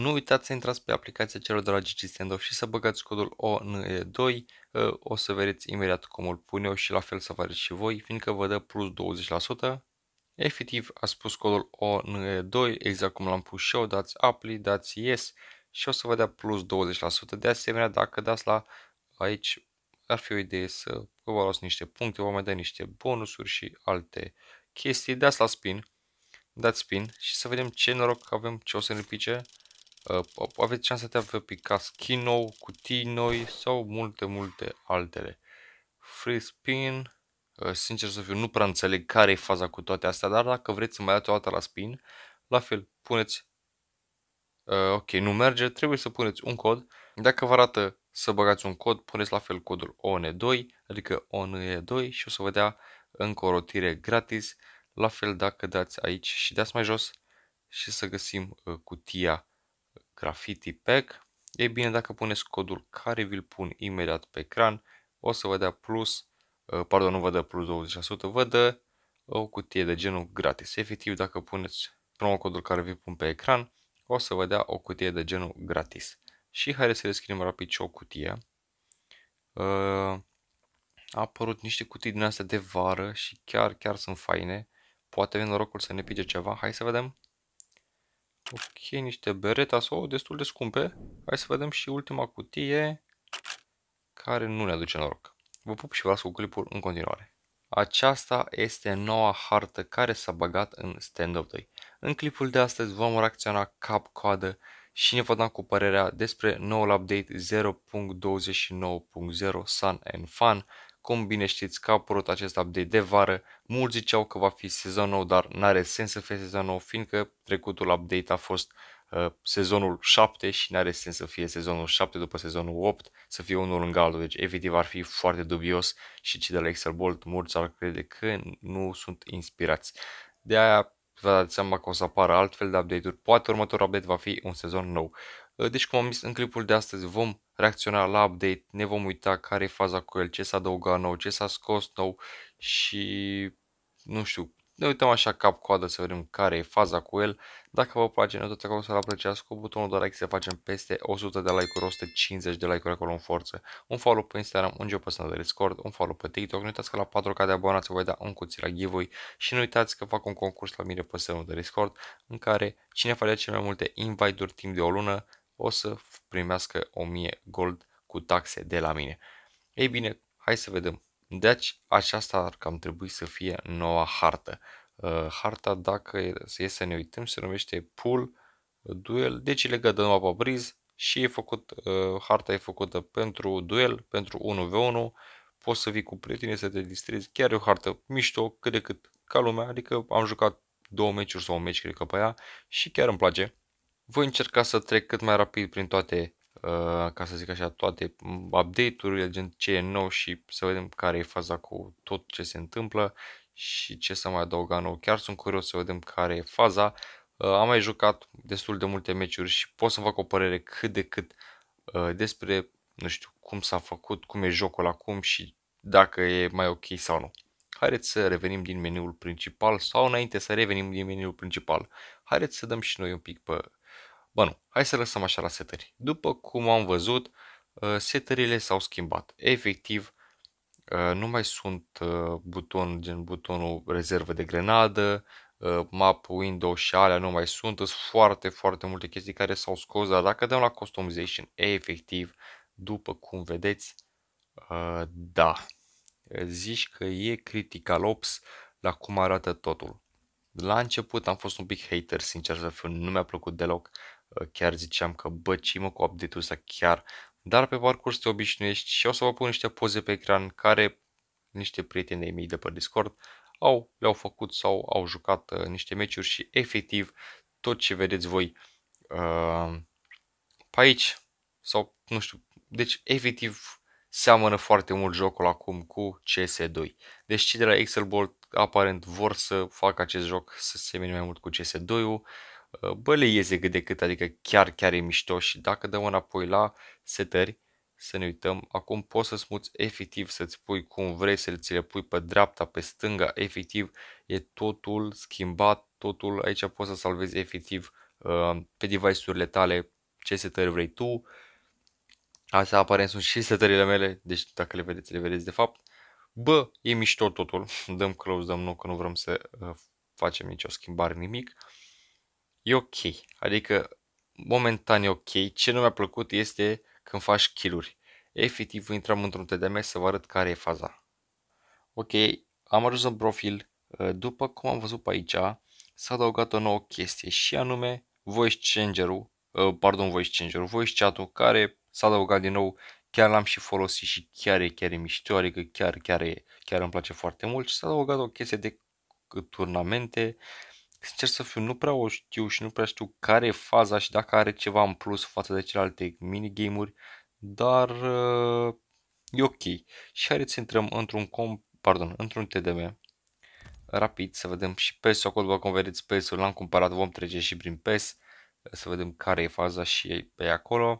Nu uitați să intrați pe aplicația celor de la GG Standoff și să băgați codul ONE2, uh, o să vedeți imediat cum îl pun eu și la fel să faceți și voi, fiindcă vă dă plus 20%. Efectiv, a spus codul ONE2, exact cum l-am pus și eu, dați apply, dați yes și o să vă dea plus 20%. De asemenea, dacă dați la aici, ar fi o idee să vă luați niște puncte, vă mai dea niște bonusuri și alte chestii. Dați la spin, dați spin și să vedem ce noroc avem, ce o să ne pice. Ă, ă, aveți șansa de a vă pica skin cutii noi sau multe, multe altele. Free spin, ă, sincer să fiu, nu prea înțeleg care e faza cu toate astea, dar dacă vreți să mai dați o dată la spin, la fel, puneți, uh, ok, nu merge, trebuie să puneți un cod, dacă vă arată să băgați un cod, puneți la fel codul ON2, adică ONE2 și o să vă dea încă o rotire gratis, la fel dacă dați aici și dați mai jos și să găsim uh, cutia Graffiti Pack. Ei bine, dacă puneți codul care vi-l pun imediat pe ecran, o să vă dea plus, ă, pardon, nu vă dă plus 20%, vă dă ă, o cutie de genul gratis. Efectiv, dacă puneți codul care vi l pun pe ecran, o să vă dea o cutie de genul gratis. Și haideți să deschidem rapid ce o cutie. Ă, a apărut niște cutii din astea de vară și chiar, chiar sunt faine. Poate avem norocul să ne pice ceva. Hai să vedem. Ok, niște bereta sau destul de scumpe. Hai să vedem și ultima cutie care nu ne aduce noroc. Vă pup și vă las cu clipul în continuare. Aceasta este noua hartă care s-a băgat în stand-up 2. În clipul de astăzi vom reacționa cap-coadă și ne vă da cu părerea despre noul update 0.29.0 Sun and Fun cum bine știți că a apărut acest update de vară, mulți ziceau că va fi sezon nou, dar n-are sens să fie sezon nou, fiindcă trecutul update a fost uh, sezonul 7 și n-are sens să fie sezonul 7 după sezonul 8, să fie unul lângă altul, deci evident ar fi foarte dubios și cei de la Excel Bolt mulți ar crede că nu sunt inspirați. De aia vă dați seama că o să apară altfel de update-uri, poate următorul update va fi un sezon nou. Ă, deci, cum am zis în clipul de astăzi, vom reacționa la update, ne vom uita care e faza cu el, ce s-a adăugat nou, ce s-a scos nou și nu știu, ne uităm așa cap-coadă să vedem care e faza cu el. Dacă vă place, nu uitați acolo să-l apreciați cu butonul de like să facem peste 100 de like-uri, 150 de like-uri acolo în forță. Un follow pe Instagram, un job de Discord, un follow pe TikTok. Nu uitați că la 4K de abonați voi da un cuțit la giveaway și nu uitați că fac un concurs la mine pe de Discord în care cine face cele mai multe invite-uri timp de o lună o să primească 1000 gold cu taxe de la mine. Ei bine, hai să vedem. Deci aceasta ar cam trebui să fie noua hartă. Uh, harta, dacă e să ne uităm, se numește Pool Duel, deci e legat de noua briz și e făcut, uh, harta e făcută pentru duel, pentru 1v1, poți să vii cu prieteni să te distrezi, chiar e o hartă mișto, cât de cât ca lumea, adică am jucat două meciuri sau un meci, cred că pe ea, și chiar îmi place voi încerca să trec cât mai rapid prin toate, uh, ca să zic așa, toate update-urile, gen ce e nou și să vedem care e faza cu tot ce se întâmplă și ce să mai adauga nou. Chiar sunt curios să vedem care e faza. Uh, am mai jucat destul de multe meciuri și pot să fac o părere cât de cât uh, despre, nu știu, cum s-a făcut, cum e jocul acum și dacă e mai ok sau nu. Haideți să revenim din meniul principal sau înainte să revenim din meniul principal, haideți să dăm și noi un pic pe Bă, nu, hai să lăsăm așa la setări. După cum am văzut, uh, setările s-au schimbat. Efectiv, uh, nu mai sunt uh, buton gen butonul rezervă de grenadă, map, window și alea nu mai sunt. Sunt foarte, foarte multe chestii care s-au scos, dar dacă dăm la customization, efectiv, după cum vedeți, da, zici că e critical ops la cum arată totul. La început am fost un pic hater, sincer să fiu, nu mi-a plăcut deloc. Ă, chiar ziceam că bă, ce mă cu update-ul ăsta chiar, dar pe parcurs te obișnuiești și o să vă pun niște poze pe ecran care niște prieteni ai mei de pe Discord au, le-au făcut sau au jucat uh, niște meciuri și efectiv tot ce vedeți voi uh, pe aici sau nu știu, deci efectiv seamănă foarte mult jocul acum cu CS2. Deci cei de la Excel Bolt aparent vor să facă acest joc să se mai mult cu CS2-ul Ă, bă, le iese cât de cât, adică chiar, chiar e mișto și dacă dăm înapoi la setări, să ne uităm, acum poți să muți efectiv, să-ți pui cum vrei, să ți le pui pe dreapta, pe stânga, efectiv, e totul schimbat, totul, aici poți să salvezi efectiv ă, pe device-urile tale ce setări vrei tu, Astea aparent sunt și setările mele, deci dacă le vedeți, le vedeți de fapt. Bă, e mișto totul, dăm close, dăm nu, că nu vrem să ă, facem nicio schimbare, nimic e ok. Adică, momentan e ok. Ce nu mi-a plăcut este când faci kill-uri. Efectiv, intram într-un TDM să vă arăt care e faza. Ok, am ajuns în profil. Uh, după cum am văzut pe aici, s-a adăugat o nouă chestie și anume voice changer-ul, uh, pardon, voice changer-ul, voice chat-ul care s-a adăugat din nou, chiar l-am și folosit și chiar e, chiar e mișto, adică chiar, chiar, e, chiar îmi place foarte mult și s-a adăugat o chestie de turnamente, uh, sincer să fiu, nu prea o știu și nu prea știu care e faza și dacă are ceva în plus față de celelalte minigame-uri, dar uh, e ok. Și haideți să intrăm într-un com, pardon, într-un TDM rapid să vedem și PES-ul acolo, după cum vedeți PES-ul l-am cumpărat, vom trece și prin PES să vedem care e faza și pe acolo.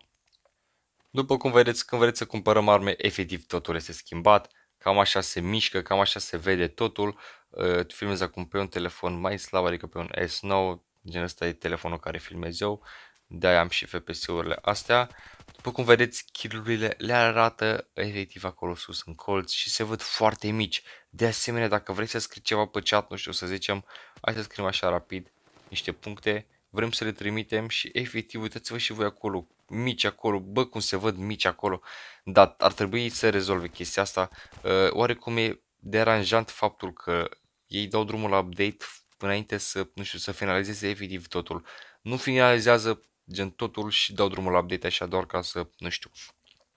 După cum vedeți, când vreți să cumpărăm arme, efectiv totul este schimbat. Cam așa se mișcă, cam așa se vede totul. Uh, filmez acum pe un telefon mai slab, adică pe un S9, gen ăsta e telefonul care filmez eu, de-aia am și FPS-urile astea. După cum vedeți, kill le arată efectiv acolo sus în colț și se văd foarte mici. De asemenea, dacă vrei să scrii ceva pe chat, nu știu, să zicem, hai să scriem așa rapid niște puncte, vrem să le trimitem și efectiv uitați-vă și voi acolo mici acolo, bă cum se văd mici acolo, dar ar trebui să rezolve chestia asta. Uh, oarecum e deranjant faptul că ei dau drumul la update înainte să, nu știu, să finalizeze efectiv totul. Nu finalizează gen totul și dau drumul la update așa doar ca să, nu știu,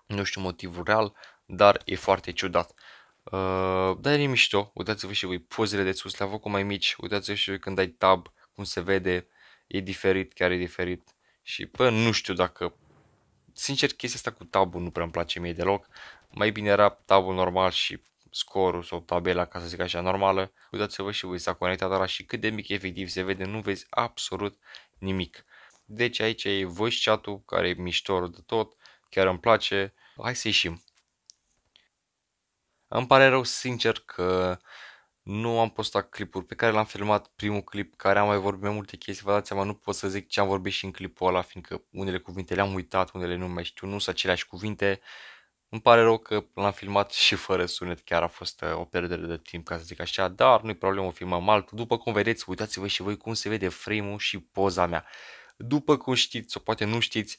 nu știu motivul real, dar e foarte ciudat. Uh, dar e mișto, uitați-vă și voi pozele de sus, le-am făcut mai mici, uitați-vă și voi când ai tab, cum se vede, e diferit, chiar e diferit. Și pă, nu știu dacă sincer, chestia asta cu tabul nu prea îmi place mie deloc. Mai bine era tabul normal și scorul sau tabela, ca să zic așa, normală. Uitați-vă și voi, s-a conectat ăla și cât de mic efectiv se vede, nu vezi absolut nimic. Deci aici e voice chat care e miștorul de tot, chiar îmi place. Hai să ieșim. Îmi pare rău sincer că nu am postat clipuri pe care l-am filmat primul clip, care am mai vorbit mai multe chestii, vă dați seama, nu pot să zic ce am vorbit și în clipul ăla, fiindcă unele cuvinte le-am uitat, unele nu mai știu, nu sunt aceleași cuvinte. Îmi pare rău că l-am filmat și fără sunet, chiar a fost uh, o pierdere de timp, ca să zic așa, dar nu-i problemă, filmăm altul. După cum vedeți, uitați-vă și voi cum se vede frame și poza mea. După cum știți, sau poate nu știți,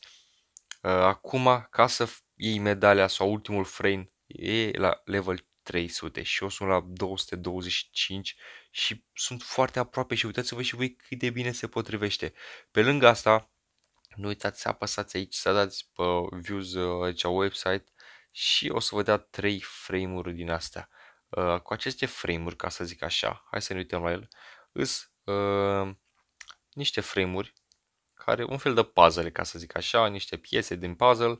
uh, acum, ca să iei medalia sau ultimul frame, e la level 300 și eu sunt la 225 și sunt foarte aproape și uitați-vă și voi cât de bine se potrivește. Pe lângă asta, nu uitați să apăsați aici, să dați pe uh, views uh, aici website și o să vă dea 3 frame-uri din astea. Uh, cu aceste frame-uri, ca să zic așa, hai să ne uităm la el, îs uh, niște frame-uri care un fel de puzzle, ca să zic așa, niște piese din puzzle.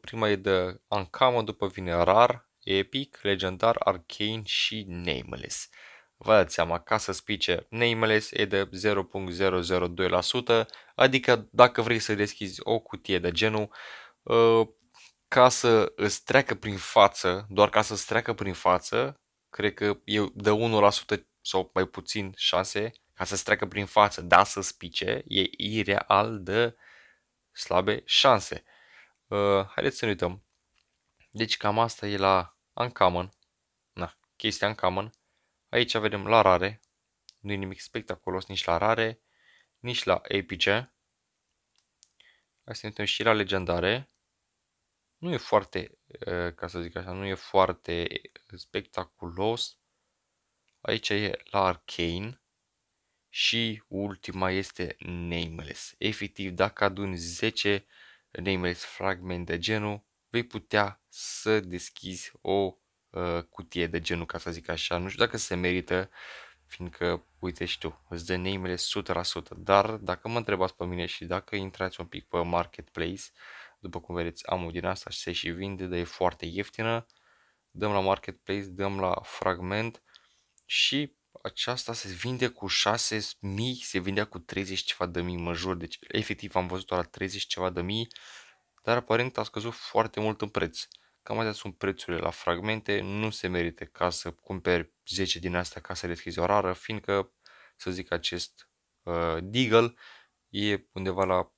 prima e de ancamă după vine Rar, Epic, Legendar, Arcane și Nameless. Vă dați seama, ca să spice Nameless e de 0.002%, adică dacă vrei să deschizi o cutie de genul, uh, ca să îți treacă prin față, doar ca să îți treacă prin față, cred că e de 1% sau mai puțin șanse ca să-ți treacă prin față, da să spice, e ireal de slabe șanse. Uh, haideți să ne uităm. Deci cam asta e la uncommon, na, chestia uncommon. Aici vedem la rare, nu e nimic spectaculos nici la rare, nici la epice. Hai să ne și la legendare. Nu e foarte, ca să zic așa, nu e foarte spectaculos. Aici e la Arcane și ultima este Nameless. Efectiv, dacă adun 10 Nameless fragment de genul, vei putea să deschizi o uh, cutie de genul, ca să zic așa. Nu știu dacă se merită, fiindcă, uite și tu, îți dă nemele 100%, dar dacă mă întrebați pe mine și dacă intrați un pic pe marketplace, după cum vedeți, am o din asta și se și vinde, dar e foarte ieftină, dăm la marketplace, dăm la fragment și aceasta se vinde cu 6.000, se vindea cu 30 ceva de mii, mă jur, deci efectiv am văzut doar 30 ceva de mii dar aparent a scăzut foarte mult în preț. Cam astea sunt prețurile la fragmente, nu se merită ca să cumperi 10 din astea ca să le deschizi o rară, fiindcă, să zic, acest uh, Deagle e undeva la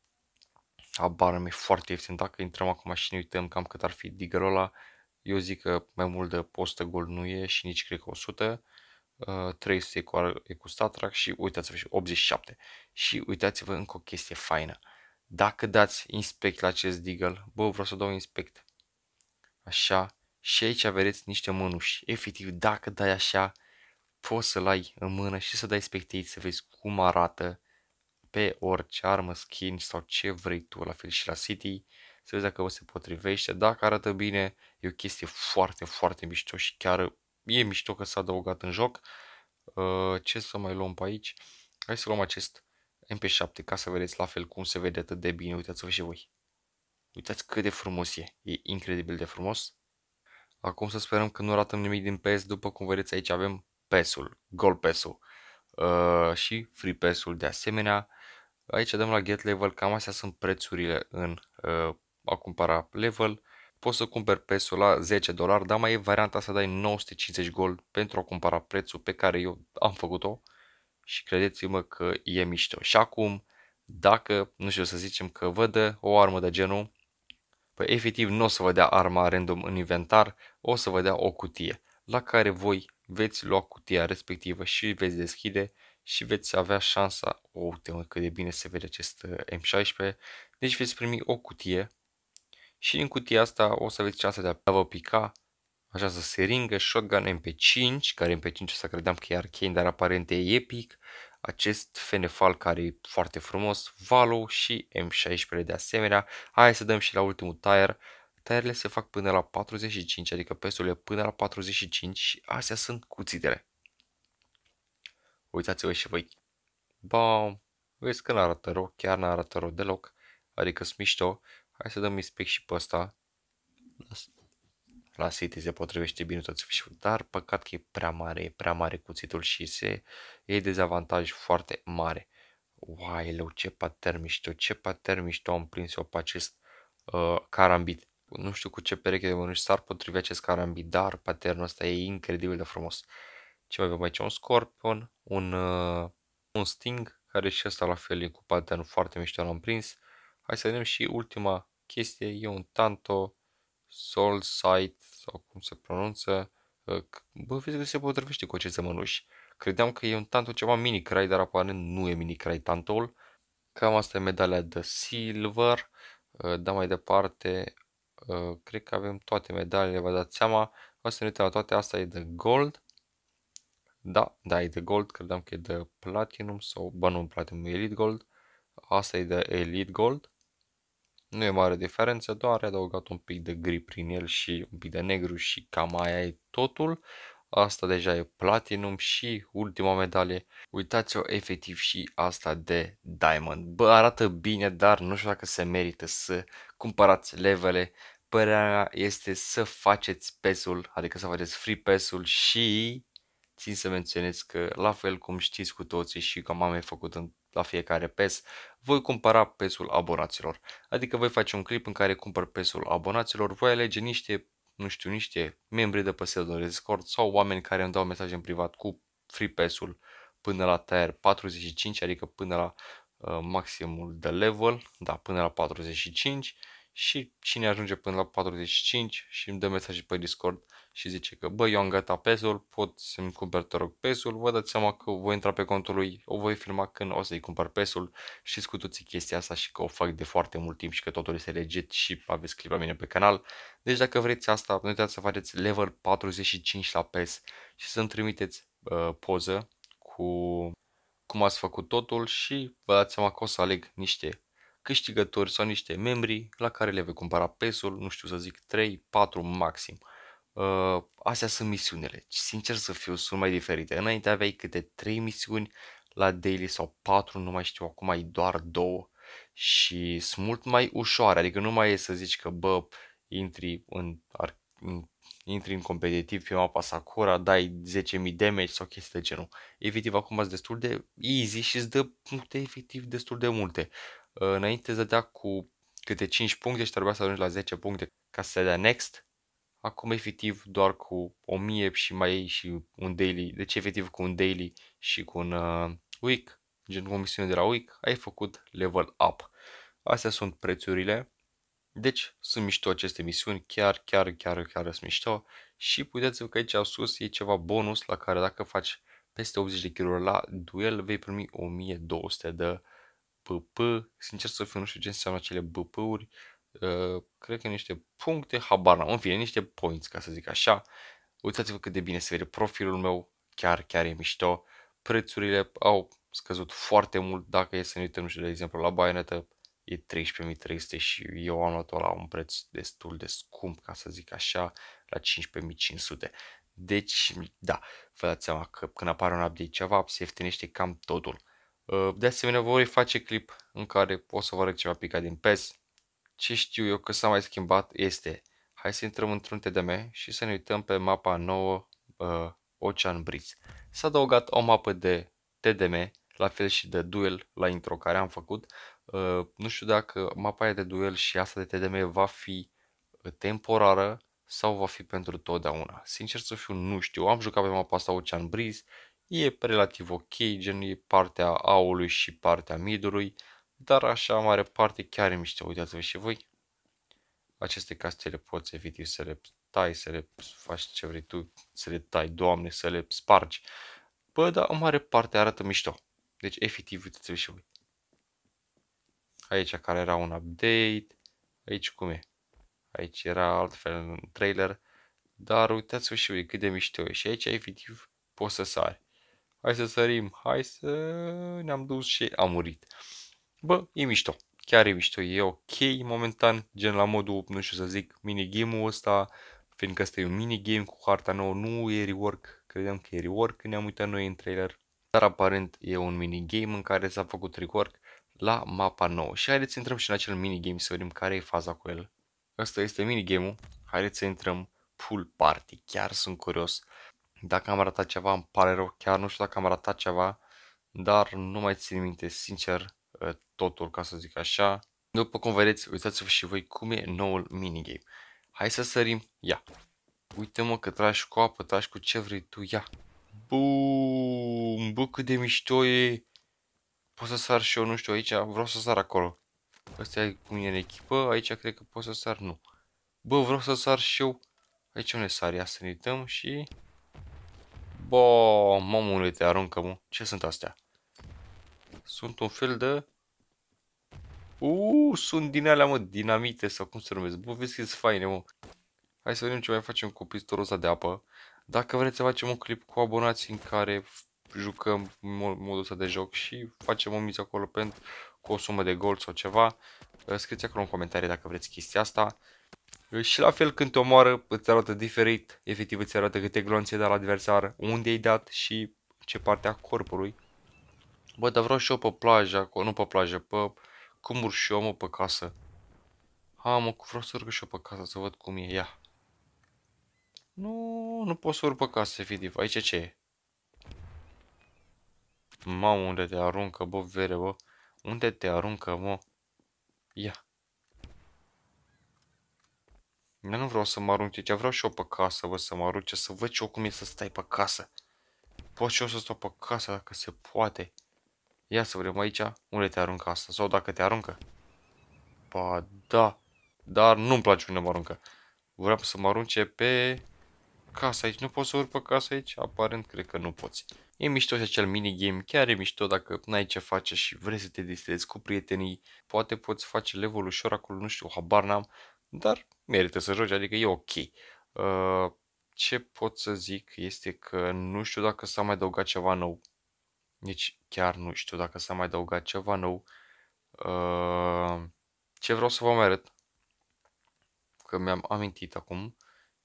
abară mi foarte ieftin. Dacă intrăm acum și ne uităm cam cât ar fi deagle ăla, eu zic că mai mult de postă gol nu e și nici cred că 100. Uh, 300 e cu, e cu Statrac și uitați-vă și 87. Și uitați-vă încă o chestie faină. Uh, dacă dați inspect la acest digăl, bă, vreau să dau inspect. Așa. Și aici vedeți niște mânuși. Efectiv, dacă dai așa, poți să-l ai în mână și să dai spectate să vezi cum arată pe orice armă, skin sau ce vrei tu, la fel și la City, să vezi dacă vă se potrivește, dacă arată bine, e o chestie foarte, foarte mișto și chiar e mișto că s-a adăugat în joc. Uh, ce să mai luăm pe aici? Hai să luăm acest MP7 ca să vedeți la fel cum se vede atât de bine. Uitați-vă și voi. Uitați cât de frumos e. E incredibil de frumos. Acum să sperăm că nu ratăm nimic din PS După cum vedeți aici avem ps ul gol ps ul uh, și Free ps ul de asemenea. Aici dăm la Get Level, cam astea sunt prețurile în uh, a cumpăra level. Poți să cumperi ps ul la 10 dolari, dar mai e varianta să dai 950 gol pentru a cumpăra prețul pe care eu am făcut-o și credeți-mă că e mișto. Și acum, dacă, nu știu, să zicem că văd o armă de genul, păi efectiv nu o să vă dea arma random în inventar, o să vă dea o cutie, la care voi veți lua cutia respectivă și veți deschide și veți avea șansa, o, uite mă, cât de bine se vede acest uh, M16, deci veți primi o cutie și în cutia asta o să aveți șansa de a vă pica Așează seringă, shotgun MP5, care MP5 să credeam că e arcane, dar aparent e epic, acest Fenefal care e foarte frumos, Valo și M16 de asemenea. Hai să dăm și la ultimul tire. Tirele se fac până la 45, adică pesurile până la 45 și astea sunt cuțitele. Uitați-vă și voi. Bam! Vezi că n-arată rău, chiar n-arată rău deloc. Adică sunt mișto. Hai să dăm inspect și pe ăsta. La City se potrivește bine tot sfârșitul, dar păcat că e prea mare, e prea mare cuțitul și se e dezavantaj foarte mare. Uai, leu, ce pattern mișto, ce pattern mișto am prins-o pe acest uh, carambit. Nu știu cu ce pereche de mănuși s-ar potrivi acest carambit, dar paternul ăsta e incredibil de frumos. Ce mai avem aici? Un scorpion, un, uh, un sting, care și ăsta la fel e cu pattern foarte mișto l-am prins. Hai să vedem și ultima chestie, e un tanto, soul sight, sau cum se pronunță, uh, bă, vezi că se potrivește cu acest mănuși. Credeam că e un tantul ceva mini cry, dar aparent nu e mini cry tantul. Cam asta e medalia de silver, uh, dar mai departe, uh, cred că avem toate medalele, vă dați seama. asta să ne la toate, asta e de gold. Da, da, e de gold, credeam că e de platinum sau, bă, nu platinum, e elite gold. Asta e de elite gold. Nu e mare diferență, doar adăugat un pic de gri prin el și un pic de negru și cam aia e totul. Asta deja e platinum și ultima medalie. Uitați-o efectiv și asta de diamond. Bă, arată bine, dar nu știu dacă se merită să cumpărați levele. Părerea mea este să faceți pesul, adică să faceți free pesul și țin să menționez că la fel cum știți cu toții și cum am mai făcut în la fiecare PES, voi compara PES-ul abonaților. Adică voi face un clip în care cumpăr PES-ul abonaților, voi alege niște, nu știu, niște membri de pe serverul Discord sau oameni care îmi dau mesaje în privat cu free PES-ul până la tier 45, adică până la uh, maximul de level, da, până la 45 și cine ajunge până la 45 și îmi dă mesaje pe Discord și zice că bă, eu am gata pezul, pot să-mi cumpăr te rog pezul, vă dați seama că voi intra pe contul lui, o voi filma când o să-i cumpăr pezul, știți cu toții chestia asta și că o fac de foarte mult timp și că totul este legit și aveți clipa la mine pe canal. Deci dacă vreți asta, nu uitați să faceți level 45 la PES și să-mi trimiteți uh, poză cu cum ați făcut totul și vă dați seama că o să aleg niște câștigători sau niște membri la care le vei cumpăra pesul nu știu să zic 3-4 maxim. Uh, astea sunt misiunile. Sincer să fiu, sunt mai diferite. Înainte aveai câte 3 misiuni la daily sau 4, nu mai știu, acum ai doar 2 și sunt mult mai ușoare. Adică nu mai e să zici că, bă, intri în, ar, în intri în competitiv pe mapa Sakura, dai 10.000 damage sau chestii de genul. Efectiv, acum sunt destul de easy și îți dă puncte efectiv destul de multe. Înainte îți dădea cu câte 5 puncte și trebuia să ajungi la 10 puncte ca să dea next Acum efectiv doar cu 1000 și mai și un daily, deci efectiv cu un daily și cu un uh, week, gen o misiune de la week, ai făcut level up. Astea sunt prețurile, deci sunt mișto aceste misiuni, chiar, chiar, chiar, chiar sunt mișto și puteți că aici sus e ceva bonus la care dacă faci peste 80 de kg la duel vei primi 1200 de BP, sincer să fiu nu știu ce înseamnă acele BP-uri, Ă, cred că niște puncte, habar n-am, în fine, niște points, ca să zic așa. Uitați-vă cât de bine se vede profilul meu, chiar, chiar e mișto. Prețurile au scăzut foarte mult, dacă e să ne uităm, și de exemplu, la baionetă, e 13.300 și eu am luat-o la un preț destul de scump, ca să zic așa, la 15.500. Deci, da, vă dați seama că când apare un update ceva, se ieftinește cam totul. Ă, de asemenea, voi face clip în care o să vă arăt ceva picat din PES, ce știu eu că s-a mai schimbat este. Hai să intrăm într-un TDM și să ne uităm pe mapa nouă uh, Ocean Breeze. S-a adăugat o mapă de TDM, la fel și de duel la intro care am făcut. Uh, nu știu dacă mapa aia de duel și asta de TDM va fi temporară sau va fi pentru totdeauna. Sincer să fiu, nu știu. Am jucat pe mapa asta Ocean Breeze, e relativ ok, gen e partea aului și partea midului dar așa mare parte chiar e mișto. Uitați-vă și voi. Aceste castele poți evita să le tai, să le faci ce vrei tu, să le tai, doamne, să le spargi. Bă, dar o mare parte arată mișto. Deci, efectiv, uitați-vă și voi. Aici care era un update, aici cum e. Aici era altfel un trailer, dar uitați-vă și voi cât de mișto e. Și aici, efectiv, poți să sari. Hai să sărim, hai să ne-am dus și am murit bă, e mișto. Chiar e mișto, e ok momentan, gen la modul, nu știu să zic, minigame-ul ăsta, fiindcă ăsta e un minigame cu harta nouă, nu e rework, credeam că e rework când ne-am uitat noi în trailer, dar aparent e un minigame în care s-a făcut rework la mapa nouă. Și haideți să intrăm și în acel minigame să vedem care e faza cu el. Ăsta este minigame-ul, haideți să intrăm pool party, chiar sunt curios. Dacă am arătat ceva, îmi pare rău, chiar nu știu dacă am arătat ceva, dar nu mai țin minte, sincer, totul, ca să zic așa. După cum vedeți, uitați-vă și voi cum e noul minigame. Hai să sărim, ia. Uite mă că tragi cu apă, tragi cu ce vrei tu, ia. Bum, bă cât de mișto e. Pot să sar și eu, nu știu, aici vreau să sar acolo. Asta e cum e în echipă, aici cred că pot să sar, nu. Bă, vreau să sar și eu. Aici unde sar, ia să ne uităm și... Bo, mamule, te aruncă, mă. Ce sunt astea? Sunt un fel de... Uuu, sunt din alea, mă, dinamite sau cum se numesc. Bă, vezi că sunt faine, mă. Hai să vedem ce mai facem cu pistolul ăsta de apă. Dacă vreți să facem un clip cu abonați în care jucăm modul ăsta de joc și facem o miză acolo pentru cu o sumă de gol sau ceva, ă, scrieți acolo în comentarii dacă vreți chestia asta. Și la fel când te omoară îți arată diferit, efectiv îți arată câte glonțe de la adversar, unde ai dat și ce parte a corpului Bă, dar vreau și eu pe plajă acolo, nu pe plajă, pe cum și eu, mă, pe casă. Ha, mă, vreau să urc și eu pe casă să văd cum e, ia. Nu, nu pot să urc pe casă, efectiv. Aici ce e? Mamă, unde te aruncă, bă, vere, bă. Unde te aruncă, mă? Ia. Eu nu vreau să mă arunc ce vreau și eu pe casă, bă, să mă arunce, să văd și eu cum e să stai pe casă. Poți și eu să stau pe casă, dacă se poate. Ia să vrem aici unde te aruncă asta sau dacă te aruncă. Ba da, dar nu-mi place unde mă aruncă. Vreau să mă arunce pe casa aici. Nu pot să urc pe casa aici? Aparent cred că nu poți. E mișto și acel minigame, chiar e mișto dacă n-ai ce face și vrei să te distrezi cu prietenii. Poate poți face level ușor acolo, nu știu, habar n-am, dar merită să joci, adică e ok. Uh, ce pot să zic este că nu știu dacă s-a mai adăugat ceva nou nici chiar nu știu dacă s-a mai adăugat ceva nou. Uh, ce vreau să vă mai arăt, că mi-am amintit acum,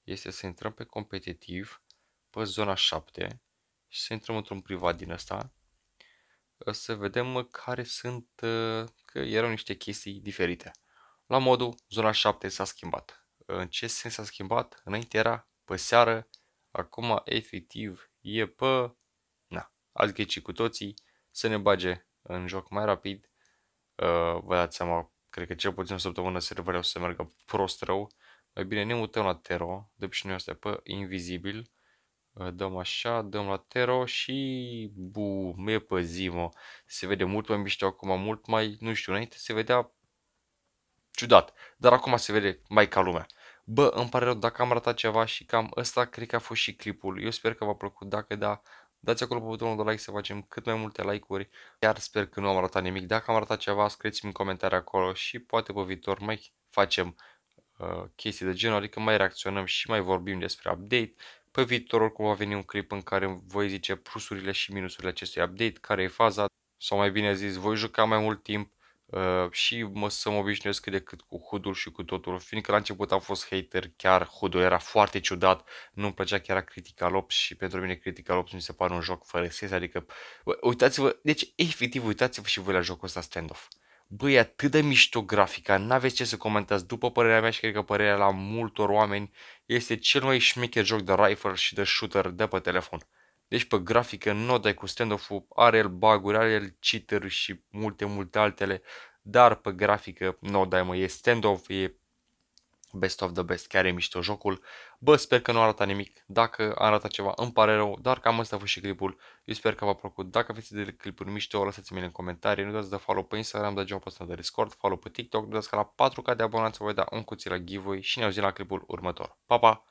este să intrăm pe competitiv, pe zona 7 și să intrăm într-un privat din ăsta uh, să vedem uh, care sunt, că erau niște chestii diferite. La modul, zona 7 s-a schimbat. În ce sens s-a schimbat? Înainte era pe seară, acum efectiv e pe ați ghicit cu toții, să ne bage în joc mai rapid. Uh, vă dați seama, cred că cel puțin o săptămână serverul să meargă prost rău. Mai bine ne mutăm la Tero, de noi asta pe invizibil. Uh, dăm așa, dăm la Tero și bu, e pe zi, mă. Se vede mult mai mișto acum, mult mai, nu știu, înainte se vedea ciudat, dar acum se vede mai ca lumea. Bă, îmi pare rău dacă am ratat ceva și cam ăsta cred că a fost și clipul. Eu sper că v-a plăcut, dacă da, Dați acolo pe butonul de like să facem cât mai multe like-uri. Iar sper că nu am arătat nimic. Dacă am arătat ceva, scrieți-mi în comentarii acolo și poate pe viitor mai facem uh, chestii de genul, adică mai reacționăm și mai vorbim despre update. Pe viitor oricum va veni un clip în care voi zice plusurile și minusurile acestui update, care e faza, sau mai bine zis, voi juca mai mult timp, Uh, și mă să mă obișnuiesc cât de cât cu hudul și cu totul, fiindcă la început am fost hater, chiar hudul era foarte ciudat, nu-mi plăcea chiar Critical Ops și pentru mine Critical Ops mi se pare un joc fără sens, adică uitați-vă, deci efectiv uitați-vă și voi la jocul ăsta standoff. Băi, e atât de mișto grafica, n-aveți ce să comentați, după părerea mea și cred că părerea la multor oameni, este cel mai șmecher joc de rifle și de shooter de pe telefon. Deci pe grafică nu dai cu stand off are el baguri, are el cheater și multe, multe altele, dar pe grafică nu dai mă, e stand-off, e best of the best, chiar e mișto jocul. Bă, sper că nu arată nimic, dacă arată ceva îmi pare rău, dar cam asta a fost și clipul. Eu sper că v-a plăcut, dacă aveți de clipuri mișto, lăsați-mi în comentarii, nu uitați să follow pe Instagram, dați un post de Discord, follow pe TikTok, nu uitați că la 4K de abonați, voi da un cuțit la giveaway și ne auzim la clipul următor. Pa, pa!